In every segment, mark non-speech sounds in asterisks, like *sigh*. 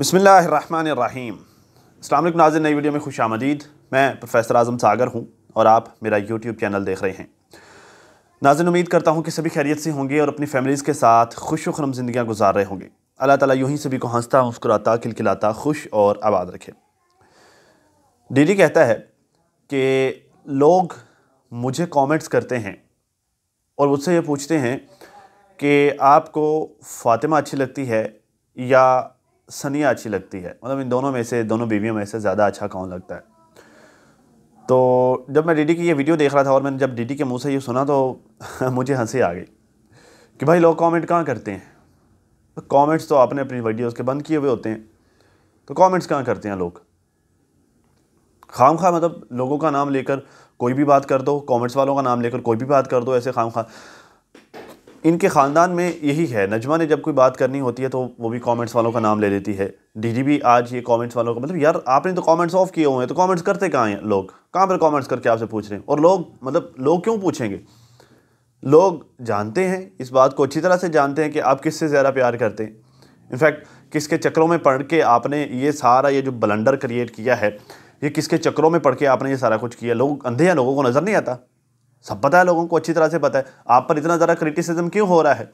बसमीम् अल्लाम नाजिर नई वीडियो में खुश आमदीद मैं प्रोफेसर आज़म सागर हूँ और आप मेरा यूट्यूब चैनल देख रहे हैं नाजिन उम्मीद करता हूँ कि सभी खैरियत से होंगे और अपनी फैमिलीज़ के साथ खुश खरम ज़िंदियाँ गुजार रहे होंगे अल्लाह ताली यूँ ही सभी को हंसता मुस्कुराता खिलखिलाता खुश और आबाद रखे डीडी कहता है कि लोग मुझे कॉमेंट्स करते हैं और मुझसे ये पूछते हैं कि आपको फातिमा अच्छी लगती है या सनिया अच्छी लगती है मतलब इन दोनों में से दोनों बीवियों में से ज़्यादा अच्छा कौन लगता है तो जब मैं डीडी की ये वीडियो देख रहा था और मैंने जब डीडी के मुंह से ये सुना तो *laughs* मुझे हंसी आ गई कि भाई लोग कमेंट कहाँ करते हैं तो कमेंट्स तो आपने अपनी वीडियोस के बंद किए हुए होते हैं तो कमेंट्स कहाँ करते हैं लोग खाम मतलब लोगों का नाम लेकर कोई भी बात कर दो कॉमेंट्स वालों का नाम लेकर कोई भी बात कर दो ऐसे खाम खा इनके ख़ानदान में यही है नजमा ने जब कोई बात करनी होती है तो वो भी कमेंट्स वालों का नाम ले लेती है डीडी भी आज ये कमेंट्स वालों का मतलब यार आपने तो कमेंट्स ऑफ किए हुए हैं तो कमेंट्स करते कहाँ हैं लोग कहाँ पर कमेंट्स करके आपसे पूछ रहे हैं और लोग मतलब लोग क्यों पूछेंगे लोग जानते हैं इस बात को अच्छी तरह से जानते हैं कि आप किससे ज़्यादा प्यार करते हैं इनफैक्ट किसके चक्रों में पढ़ के आपने ये सारा ये जो बलंडर क्रिएट किया है ये किसके चक्रों में पढ़ के आपने ये सारा कुछ किया लोग अंधे हैं लोगों को नज़र नहीं आता सब पता है लोगों को अच्छी तरह से पता है आप पर इतना ज़्यादा क्रिटिसिज्म क्यों हो रहा है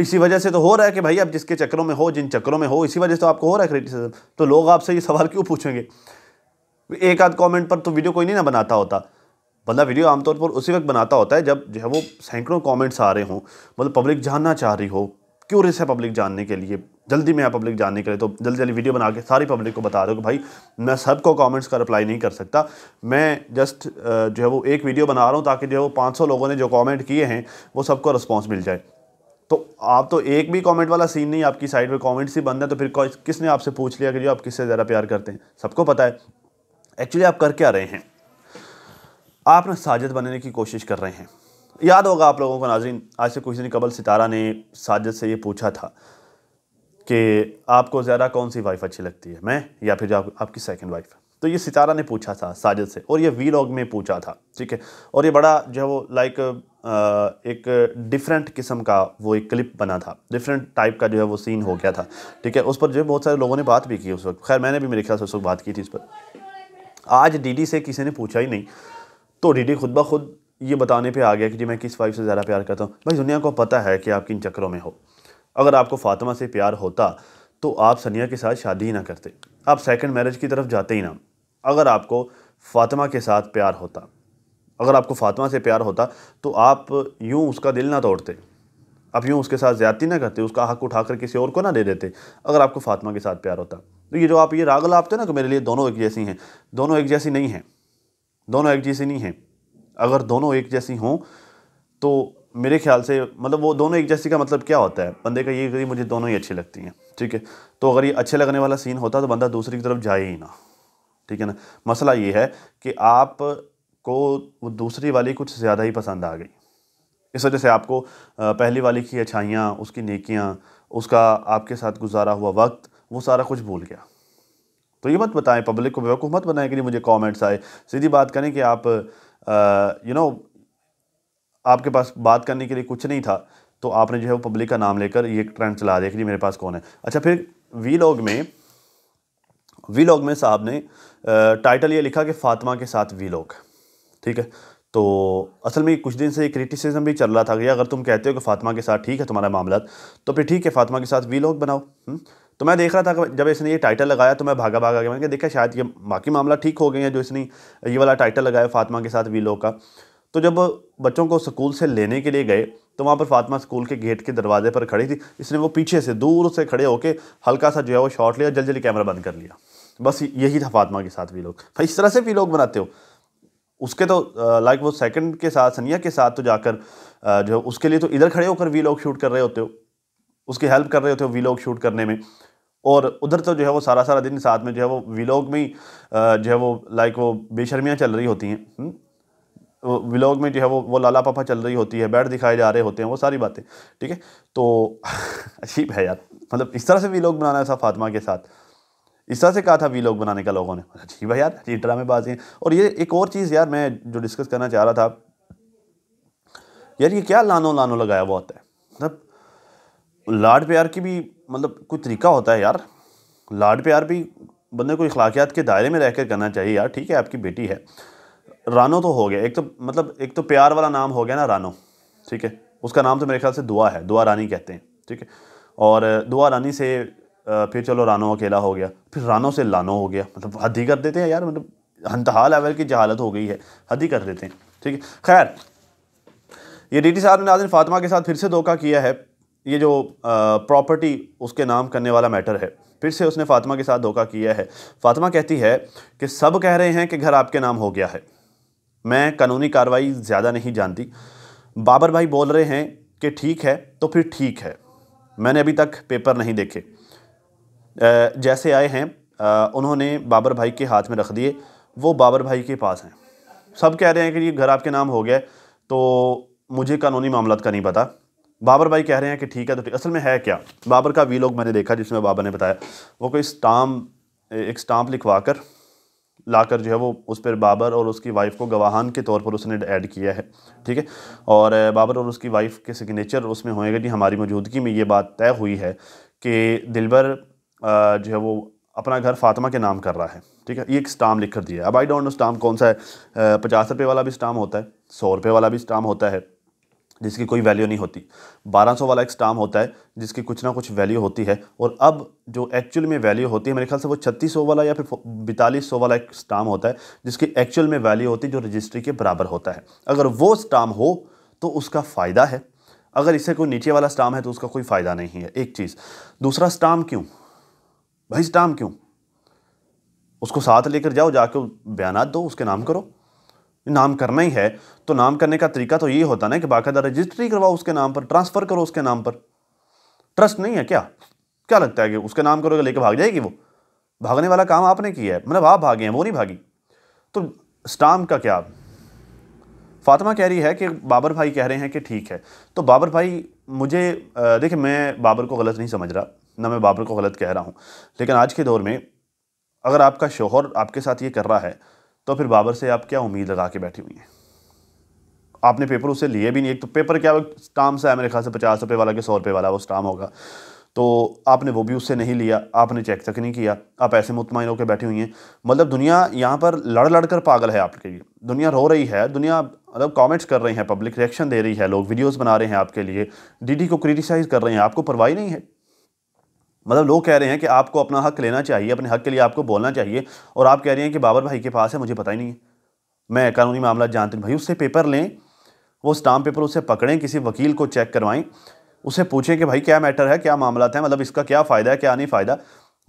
इसी वजह से तो हो रहा है कि भाई आप जिसके चक्रों में हो जिन चक्करों में हो इसी वजह से तो आपको हो रहा है क्रिटिसिज्म तो लोग आपसे ये सवाल क्यों पूछेंगे एक आध कमेंट पर तो वीडियो कोई नहीं ना बनाता होता बंदा मतलब वीडियो आमतौर पर उसी वक्त बनाता होता है जब जो है वो सैकड़ों कमेंट्स आ रहे हों मतलब पब्लिक जानना चाह रही हो क्यूरियस है पब्लिक जानने के लिए जल्दी में आप पब्लिक जानने के लिए तो जल्दी जल्दी वीडियो बना के सारी पब्लिक को बता दो कि भाई मैं सबको कमेंट्स का रिप्लाई नहीं कर सकता मैं जस्ट जो है वो एक वीडियो बना रहा हूँ ताकि जो है वो पाँच लोगों ने जो कमेंट किए हैं वो सबको रिस्पांस मिल जाए तो आप तो एक भी कमेंट वाला सीन नहीं आपकी साइड पर कॉमेंट्स ही बंद है तो फिर किसने आपसे पूछ लिया कि जो आप किससे ज़्यादा प्यार करते हैं सबको पता है एक्चुअली आप कर क्या रहे हैं आप ना साजिद बनने की कोशिश कर रहे हैं याद होगा आप लोगों को नाजरीन आज से कुछ दिन कबल सितारा ने साजिद से ये पूछा था कि आपको ज़्यादा कौन सी वाइफ अच्छी लगती है मैं या फिर आप, आपकी सेकंड वाइफ तो ये सितारा ने पूछा था साजिद से और ये वी लॉग में पूछा था ठीक है और ये बड़ा जो है वो लाइक एक डिफरेंट किस्म का वो एक क्लिप बना था डिफरेंट टाइप का जो है वो सीन हो गया था ठीक है उस पर जो है बहुत सारे लोगों ने बात भी की उस वक्त खैर मैंने भी मेरे ख्याल से उस वक्त बात की थी इस पर आज डीडी से किसी ने पूछा ही नहीं तो डीडी खुद ब खुद ये बताने पे आ गया कि जी मैं किस वाइफ से ज़्यादा प्यार करता हूँ भाई दुनिया को पता है कि आप किन चक्करों में हो अगर आपको फातिमा से प्यार होता तो आप सनिया के साथ शादी ही ना करते आप सेकंड मैरिज की तरफ जाते ही ना अगर आपको फातिमा के साथ प्यार होता अगर आपको फातिमा से प्यार होता तो आप यूँ उसका दिल ना तोड़ते आप यूँ उसके साथ ज़्यादती ना करते उसका हक उठा कर किसी और को ना दे देते अगर आपको फातिमा के साथ प्यार होता तो ये जो आप ये रागल आपते ना कि मेरे लिए दोनों एक जैसी हैं दोनों एक जैसी नहीं हैं दोनों एक जैसी नहीं हैं अगर दोनों एक जैसी हों तो मेरे ख्याल से मतलब वो दोनों एक जैसी का मतलब क्या होता है बंदे का ये कि मुझे दोनों ही अच्छी लगती हैं ठीक है तो अगर ये अच्छे लगने वाला सीन होता तो बंदा दूसरी की तरफ जाए ही ना ठीक है ना मसला ये है कि आप को वो दूसरी वाली कुछ ज़्यादा ही पसंद आ गई इस वजह से आपको पहली वाली की अच्छाइयाँ उसकी नेकियाँ उसका आपके साथ गुजारा हुआ वक्त वो सारा कुछ भूल गया तो ये मत बताएं पब्लिक को बेवकूफ़ मत बनाएं कि नहीं मुझे कमेंट्स आए सीधी बात करें कि आप यू नो आपके पास बात करने के लिए कुछ नहीं था तो आपने जो है वो पब्लिक का नाम लेकर ये ट्रेंड चला दिया कि मेरे पास कौन है अच्छा फिर वी लॉग में वी लॉग में साहब ने टाइटल ये लिखा कि फातिमा के साथ वी लॉग ठीक है तो असल में कुछ दिन से क्रिटिसिज्म भी चल रहा था कि अगर तुम कहते हो कि फ़ातिमा के साथ ठीक है तुम्हारा मामला तो फिर ठीक है फ़ातिमा के साथ वी लॉग बनाओ हुँ? हम्म? तो मैं देख रहा था जब इसने ये टाइटल लगाया तो मैं भागा भागा के मैंने देखा शायद ये बाकी मामला ठीक हो गए हैं जो इसने ये वाला टाइटल लगाया फातिमा के साथ वीलो का तो जब बच्चों को स्कूल से लेने के लिए गए तो वहाँ पर फातिमा स्कूल के गेट के दरवाजे पर खड़ी थी इसने वो पीछे से दूर से खड़े होकर हल्का सा जो है वो शॉट लिया जल्दी जल्दी कैमरा बंद कर लिया बस यही था फातिमा के साथ वीलोग भाई इस तरह से वीलोग बनाते हो उसके तो लाइक वो सेकंड के साथ सनिया के साथ तो जाकर जो उसके लिए तो इधर खड़े होकर वीलोग शूट कर रहे होते हो उसकी हेल्प कर रहे होते हो वीलॉग शूट करने में और उधर तो जो है वो सारा सारा दिन साथ में जो है वो व्लॉग में ही जो है वो लाइक वो बेशर्मियाँ चल रही होती हैं हम्म? व्लॉग में जो है वो वो लाला पापा चल रही होती है बैठ दिखाए जा रहे होते हैं वो सारी बातें ठीक है तो *laughs* अजीब है यार मतलब इस तरह से व्लॉग बनाना था फातिमा के साथ इस तरह से कहा था व्लॉग बनाने का लोगों ने अजीब है यार ड्रामे ड्रामेबाजी हैं और ये एक और चीज़ यार मैं जो डिस्कस करना चाह रहा था यार ये क्या लानो लानो लगाया हुआ होता है लाड प्यार की भी मतलब कोई तरीका होता है यार लाड प्यार भी बंदे को अखलाकियात के दायरे में रह करना चाहिए यार ठीक है आपकी बेटी है रानो तो हो गया एक तो मतलब एक तो प्यार वाला नाम हो गया ना रानो ठीक है उसका नाम तो मेरे ख्याल से दुआ है दुआ रानी कहते हैं ठीक है और दुआ रानी से फिर चलो रानो अकेला हो गया फिर रानो से लानो हो गया मतलब हद ही कर देते हैं यार मतलब अंतहा लेवल की जहालत हो गई है हद ही कर देते हैं ठीक है खैर ये डी टी साहब ने नाजिन फातिमा के साथ फिर से धोखा किया है ये जो प्रॉपर्टी उसके नाम करने वाला मैटर है फिर से उसने फातिमा के साथ धोखा किया है फातिमा कहती है कि सब कह रहे हैं कि घर आपके नाम हो गया है मैं कानूनी कार्रवाई ज़्यादा नहीं जानती बाबर भाई बोल रहे हैं कि ठीक है तो फिर ठीक है मैंने अभी तक पेपर नहीं देखे जैसे आए हैं उन्होंने बाबर भाई के हाथ में रख दिए वो बाबर भाई के पास हैं सब कह रहे हैं कि ये घर आपके नाम हो गया तो मुझे कानूनी मामला का नहीं पता बाबर भाई कह रहे हैं कि ठीक है तो ठीक असल में है क्या बाबर का वी लोग मैंने देखा जिसमें बाबर ने बताया वो कोई स्टाम्प एक स्टाम्प लिखवा कर लाकर जो है वो उस पर बाबर और उसकी वाइफ को गवाहान के तौर पर उसने ऐड किया है ठीक है और बाबर और उसकी वाइफ के सिग्नेचर उसमें होएगा कि हमारी मौजूदगी में ये बात तय हुई है कि दिलबर जो है वो अपना घर फातिमा के नाम कर रहा है ठीक है ये एक स्टाम लिख कर दिया अब आई डोंट नो स्टाम कौन सा है पचास रुपये वाला भी स्टाम होता है सौ रुपये वाला भी स्टाम होता है जिसकी कोई वैल्यू नहीं होती 1200 वाला एक स्टाम होता है जिसकी कुछ ना कुछ वैल्यू होती है और अब जो एक्चुअल में वैल्यू होती है मेरे ख्याल से वो 3600 वाला या फिर बैतालीस वाला एक स्टाम होता है जिसकी एक्चुअल में वैल्यू होती है जो रजिस्ट्री के बराबर होता है अगर वो स्टाम हो तो उसका फ़ायदा है अगर इससे कोई नीचे वाला स्टाम है तो उसका कोई फ़ायदा नहीं है एक चीज़ दूसरा स्टाम क्यों भाई स्टाम क्यों उसको साथ लेकर जाओ जाके बयान दो उसके नाम करो नाम करना ही है तो नाम करने का तरीका तो ये होता ना कि बाकायदा रजिस्ट्री करवाओ उसके नाम पर ट्रांसफ़र करो उसके नाम पर ट्रस्ट नहीं है क्या क्या लगता है कि उसके नाम करोगे लेके भाग जाएगी वो भागने वाला काम आपने किया है मतलब आप भागे हैं वो नहीं भागी तो स्टाम का क्या फातिमा कह रही है कि बाबर भाई कह रहे हैं कि ठीक है तो बाबर भाई मुझे देखिए मैं बाबर को गलत नहीं समझ रहा ना मैं बाबर को गलत कह रहा हूँ लेकिन आज के दौर में अगर आपका शोहर आपके साथ ये कर रहा है तो फिर बाबर से आप क्या उम्मीद लगा के बैठी हुई हैं आपने पेपर उसे लिए भी नहीं एक तो पेपर क्या स्टाम सा है मेरे ख्याल से पचास रुपये वाला कि सौ रुपये वाला वो स्टाम होगा तो आपने वो भी उससे नहीं लिया आपने चेक तक नहीं किया आप ऐसे मुतमिन होकर बैठी हुई हैं मतलब दुनिया यहाँ पर लड़ लड़ कर पागल है आपके लिए दुनिया रो रही है दुनिया मतलब कमेंट्स कर रही है पब्लिक रिएक्शन दे रही है लोग वीडियोस बना रहे हैं आपके लिए डीडी को क्रिटिसाइज़ कर रहे हैं आपको परवाही नहीं है मतलब लोग कह रहे हैं कि आपको अपना हक लेना चाहिए अपने हक के लिए आपको बोलना चाहिए और आप कह रहे हैं कि बाबर भाई के पास है मुझे पता ही नहीं है मैं कानूनी मामला जानती हूँ भाई उससे पेपर लें वो स्टाम्प पेपर उससे पकड़ें किसी वकील को चेक करवाएं उससे पूछें कि भाई क्या मैटर है क्या मामला है मतलब इसका क्या फ़ायदा है क्या नहीं फ़ायदा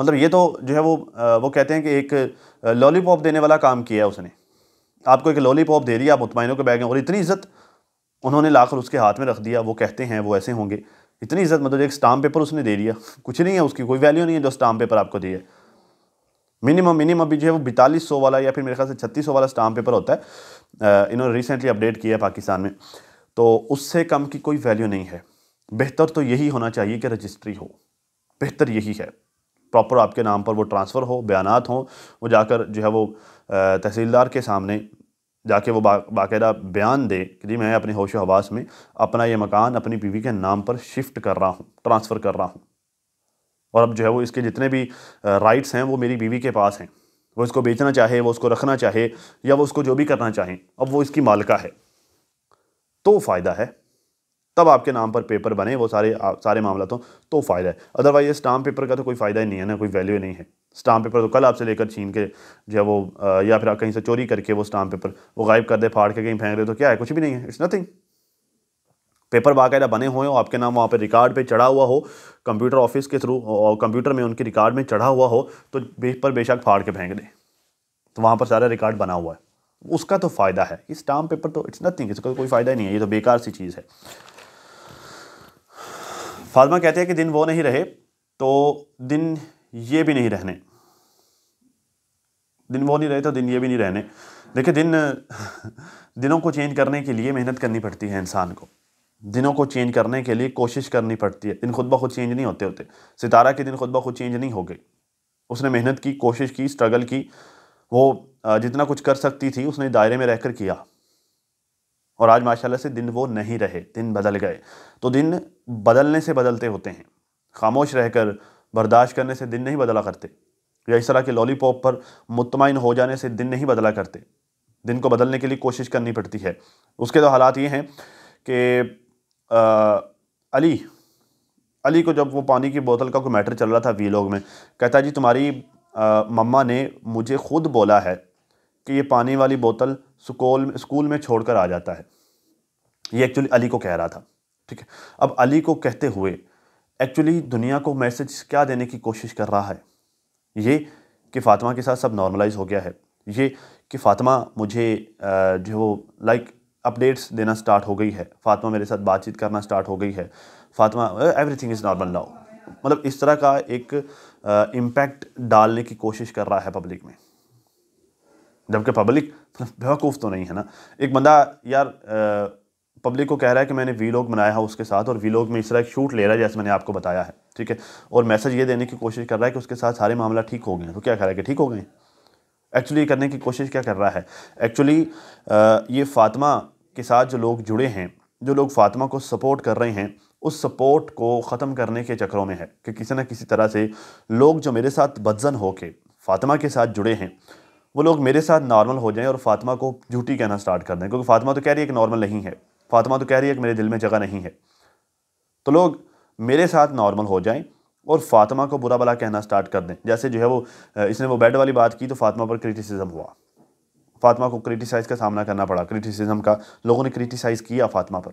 मतलब ये तो जो है वो वो कहते हैं कि एक लॉलीपॉप देने वाला काम किया है उसने आपको एक लॉलीपॉप दे दिया आप मुतमिनों के बैग और इतनी इज्जत उन्होंने लाकर उसके हाथ में रख दिया वो कहते हैं वो ऐसे होंगे इतनी इज्जत मतलब एक स्टाम्प पेपर उसने दे दिया कुछ नहीं है उसकी कोई वैल्यू नहीं है जो स्टाम्प पेपर आपको दिए मिनिमम मिनिमम अभी जो है वो बैतालीस सौ वाला या फिर मेरे ख्याल से छत्तीस सौ वाला स्टाम्प पेपर होता है इन्होंने रिसेंटली अपडेट किया है पाकिस्तान में तो उससे कम की कोई वैल्यू नहीं है बेहतर तो यही होना चाहिए कि रजिस्ट्री हो बेहतर यही है प्रॉपर आपके नाम पर वो ट्रांसफ़र हो बयानात हों वो जाकर जो है वो तहसीलदार के सामने जाके वो बा, बाकायदा बयान दे कि जी मैं अपने होश हवास में अपना ये मकान अपनी बीवी के नाम पर शिफ्ट कर रहा हूँ ट्रांसफ़र कर रहा हूँ और अब जो है वो इसके जितने भी राइट्स हैं वो मेरी बीवी के पास हैं वो इसको बेचना चाहे वो उसको रखना चाहे या वो उसको जो भी करना चाहे अब वो इसकी मालिका है तो फ़ायदा है तब आपके नाम पर पेपर बने वो सारे सारे मामला तो, तो फ़ायदा है अदरवाइज ये स्टाम्प पेपर का तो कोई फ़ायदा ही नहीं है ना कोई वैल्यू नहीं है स्टाम्प पेपर तो कल आपसे लेकर छीन के जो है वो या फिर आप कहीं से चोरी करके वो स्टाम्प पेपर वो गायब कर दे फाड़ के कहीं फेंक दे तो क्या है कुछ भी नहीं है इट्स नथिंग पेपर बाकायदा बने हुए हो आपके नाम वहाँ पर रिकार्ड पर चढ़ा हुआ हो कंप्यूटर ऑफिस के थ्रू और कंप्यूटर में उनके रिकार्ड में चढ़ा हुआ हो तो पेपर बेशक फाड़ के फेंक दे तो वहाँ पर सारा रिकार्ड बना हुआ है उसका तो फ़ायदा है इस स्टाम्प पेपर तो इट्स नथिंग इसका तो कोई फ़ायदा नहीं है ये तो बेकार सी चीज़ है फार्मा कहते हैं कि दिन वो नहीं रहे तो दिन ये भी नहीं रहने दिन वो नहीं रहे तो दिन ये भी नहीं रहने देखिए दिन दिनों को चेंज करने के लिए मेहनत करनी पड़ती है इंसान को दिनों को चेंज करने के लिए कोशिश करनी पड़ती है दिन खुद ब खुद चेंज नहीं होते होते सितारा के दिन खुद ब खुद चेंज नहीं हो गए उसने मेहनत की कोशिश की स्ट्रगल की वो जितना कुछ कर सकती थी उसने दायरे में रहकर किया और आज माशाल्लाह से दिन वो नहीं रहे दिन बदल गए तो दिन बदलने से बदलते होते हैं खामोश रहकर बर्दाश्त करने से दिन नहीं बदला करते या इस तरह के लॉलीपॉप पर मुतमिन हो जाने से दिन नहीं बदला करते दिन को बदलने के लिए कोशिश करनी पड़ती है उसके तो हालात ये हैं कि अली अली को जब वो पानी की बोतल का कोई मैटर चल रहा था वी में कहता जी तुम्हारी मम्मा ने मुझे खुद बोला है कि ये पानी वाली बोतल स्कूल स्कूल में छोड़कर आ जाता है ये एक्चुअली अली को कह रहा था ठीक है अब अली को कहते हुए एक्चुअली दुनिया को मैसेज क्या देने की कोशिश कर रहा है ये कि फ़ातिमा के साथ सब नॉर्मलाइज हो गया है ये कि फ़ातिमा मुझे जो लाइक अपडेट्स देना स्टार्ट हो गई है फ़ातिमा मेरे साथ बातचीत करना स्टार्ट हो गई है Fatima everything is normal now मतलब इस तरह का एक इम्पैक्ट डालने की कोशिश कर रहा है पब्लिक में जबकि पब्लिक बेवकूफ़ तो नहीं है ना एक बंदा यार पब्लिक को कह रहा है कि मैंने वीलॉग बनाया है उसके साथ और वीलॉग में इस तरह एक शूट ले रहा है जैसे मैंने आपको बताया है ठीक है और मैसेज ये देने की कोशिश कर रहा है कि उसके साथ सारे मामला ठीक हो गए हैं तो क्या कह रहा है कि ठीक हो गए एक्चुअली करने की कोशिश क्या कर रहा है एक्चुअली ये फातिमा के साथ जो लोग जुड़े हैं जो लोग फातिमा को सपोर्ट कर रहे हैं उस सपोर्ट को ख़त्म करने के चक्रों में है कि किसी न किसी तरह से लोग जो मेरे साथ बदजन होके फातिमा के साथ जुड़े हैं वो लोग मेरे साथ नॉर्मल हो जाएं और फातिमा को झूठी कहना स्टार्ट कर दें क्योंकि फातिमा तो कह रही है कि नॉर्मल नहीं है फातिमा तो कह रही है कि मेरे दिल में जगह नहीं है तो लोग मेरे साथ नॉर्मल हो जाएं और फातिमा को बुरा भला कहना स्टार्ट कर दें जैसे जो है वो इसने वो बेड वाली बात की तो फातिमा पर क्रिटिसिज्म हुआ फातिमा को क्रिटिसाइज़ का सामना करना पड़ा क्रिटिसिज्म का लोगों ने क्रिटिसाइज़ किया फातिमा पर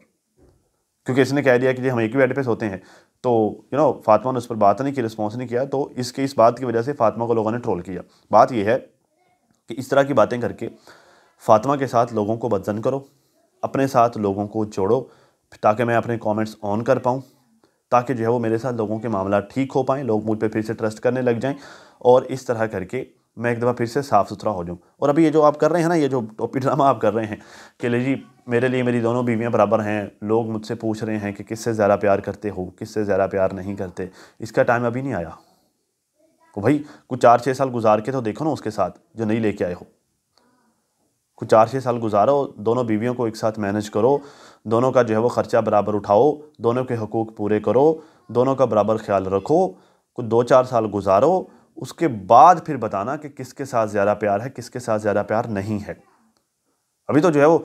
क्योंकि इसने कह दिया कि जी हम एक ही बेड पर सोते हैं तो यू नो फातिमा ने उस पर बात नहीं की रिस्पॉन्स नहीं किया तो इसके इस बात की वजह से फातिमा को लोगों ने ट्रोल किया बात यह है कि इस तरह की बातें करके फातिमा के साथ लोगों को बदजन करो अपने साथ लोगों को जोड़ो ताकि मैं अपने कमेंट्स ऑन कर पाऊँ ताकि जो है वो मेरे साथ लोगों के मामला ठीक हो पाएँ लोग मुझ पर फिर से ट्रस्ट करने लग जाएँ और इस तरह करके मैं एक दफ़ा फिर से साफ़ सुथरा हो जाऊँ और अभी ये जो आप कर रहे हैं ना ये जो टॉपी ड्रामा आप कर रहे हैं कि ले जी मेरे लिए मेरी दोनों बीवियाँ बराबर हैं लोग मुझसे पूछ रहे हैं कि किससे ज़्यादा प्यार करते हो किससे ज़्यादा प्यार नहीं करते इसका टाइम अभी नहीं आया को भाई कुछ चार छः साल गुजार के तो देखो ना उसके साथ जो नहीं लेके आए हो कुछ चार छः साल गुजारो दोनों बीवियों को एक साथ मैनेज करो दोनों का जो है वो ख़र्चा बराबर उठाओ दोनों के हकूक़ पूरे करो दोनों का बराबर ख्याल रखो कुछ दो चार साल गुजारो उसके बाद फिर बताना कि किसके साथ ज़्यादा प्यार है किसके साथ ज़्यादा प्यार नहीं है अभी तो जो है वो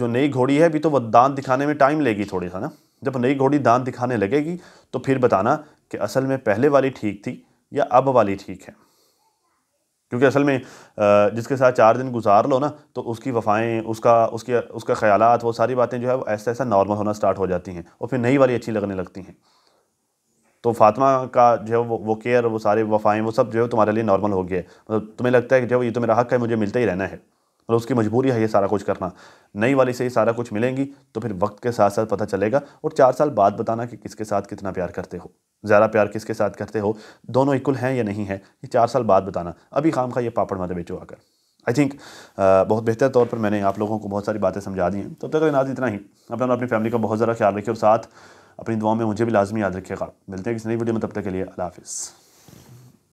जो नई घोड़ी है अभी तो वह दांत दिखाने में टाइम लेगी थोड़ी सा ना जब नई घोड़ी दांत दिखाने लगेगी तो फिर बताना कि असल में पहले वाली ठीक थी या अब वाली ठीक है क्योंकि असल में जिसके साथ चार दिन गुजार लो ना तो उसकी वफ़ाएँ उसका उसके उसका ख्याल वो सारी बातें जो है वो ऐसा ऐसा नॉर्मल होना स्टार्ट हो जाती हैं और फिर नई वाली अच्छी लगने लगती हैं तो फातिमा का जो है वो, वो केयर वो सारे वफ़ाएँ वो सब जो है तुम्हारे लिए नॉर्मल हो गया है मतलब तुम्हें लगता है कि जो ये तो मेरा हक है मुझे मिलता ही रहना है मतलब उसकी मजबूरी है ये सारा कुछ करना नई वाली से ही सारा कुछ मिलेंगी तो फिर वक्त के साथ साथ पता चलेगा और चार साल बाद बताना कि किसके साथ कितना प्यार करते हो ज़्यादा प्यार किसके साथ करते हो दोनों इक्वल हैं या नहीं है ये चार साल बाद बताना अभी खाम खा ये पापड़ मारे बेचो आकर आई थिंक बहुत बेहतर तौर पर मैंने आप लोगों को बहुत सारी बातें समझा दी हैं तब तक नाज इतना ही अपना अपनी फैमिली का बहुत ज़्यादा ख्याल रखिए और साथ अपनी दुआ में मुझे भी लाजमी याद रखिएगा मिलते हैं किसी नई वीडियो में तब तक के लिए अला हाफिज़